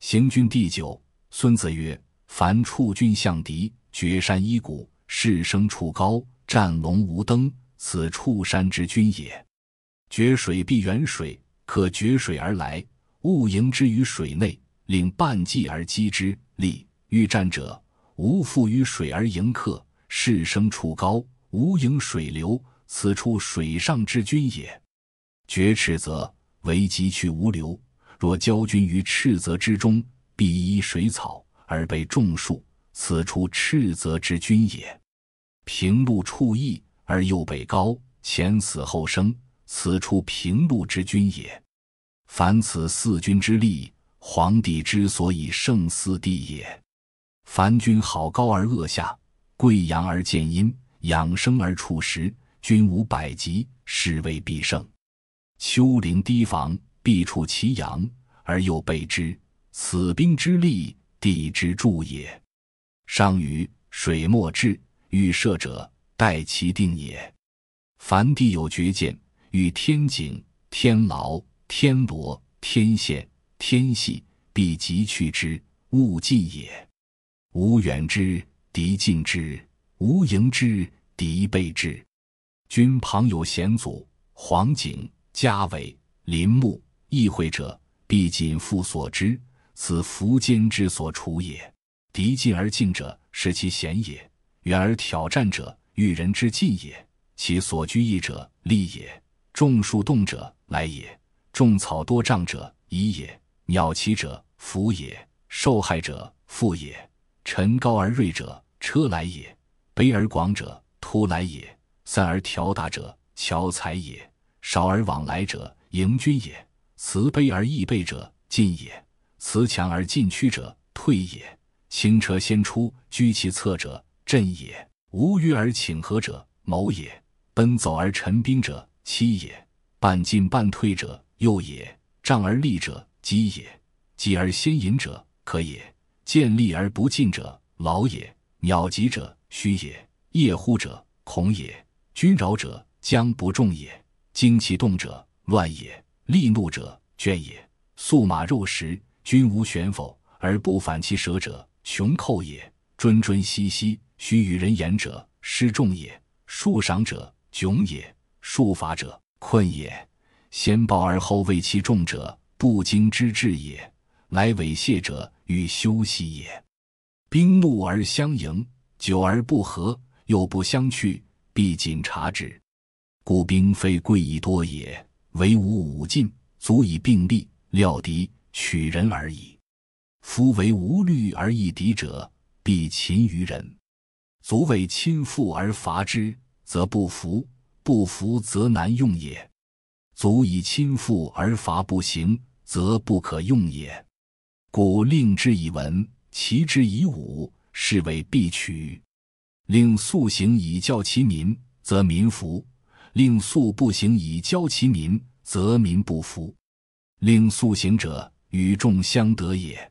行军第九，孙子曰：“凡处军向敌，绝山依谷，势生处高，战龙无登，此处山之军也。决水必远水，可决水而来，勿迎之于水内，令半季而击之。利欲战者，无复于水而迎客，势生处高，无迎水流，此处水上之军也。决池则为疾去无留。”若交军于赤泽之中，必依水草而被种树；此处赤泽之军也。平路处易而又北高，前死后生，此处平路之军也。凡此四君之力，皇帝之所以胜四帝也。凡君好高而恶下，贵阳而贱阴，养生而处实，君无百疾，是谓必胜。丘陵堤防，必处其阳。而又备之，此兵之利，地之助也。商于水莫至，欲射者待其定也。凡地有绝见，与天井、天牢、天罗、天险、天隙，必急去之，勿近也。无远之敌近之，无迎之敌备之。军旁有险阻、黄景、嘉伟、林木、议会者。必谨复所知，此福间之所处也。敌进而进者，是其贤也；远而挑战者，欲人之近也。其所居易者，利也；众树动者，来也；众草多障者，疑也；鸟起者，伏也；受害者，复也。臣高而锐者，车来也；卑而广者，突来也；散而条达者，巧采也；少而往来者，迎军也。慈悲而易备者进也，慈强而进屈者退也。轻车先出居其侧者阵也，无虞而请和者谋也，奔走而陈兵者欺也。半进半退者诱也，战而立者激也，急而先引者可也。见利而不进者劳也，鸟集者虚也，夜呼者恐也，君扰者将不众也，惊其动者乱也。利怒者，倦也；素马肉食，君无选否而不反其舌者，穷寇也。谆谆兮兮，须与人言者，失众也。数赏者，窘也；数法者，困也。先暴而后畏其众者，不经之志也。来猥亵者，欲休息也。兵怒而相迎，久而不和，又不相去，必谨察之。故兵非贵以多也。唯吾五进足以并力料敌取人而已。夫为无虑而易敌者，必擒于人；足为亲附而伐之，则不服；不服则难用也。足以亲附而伐不行，则不可用也。故令之以文，齐之以武，是谓必取。令素行以教其民，则民服。令素不行以教其民，则民不服；令素行者，与众相得也。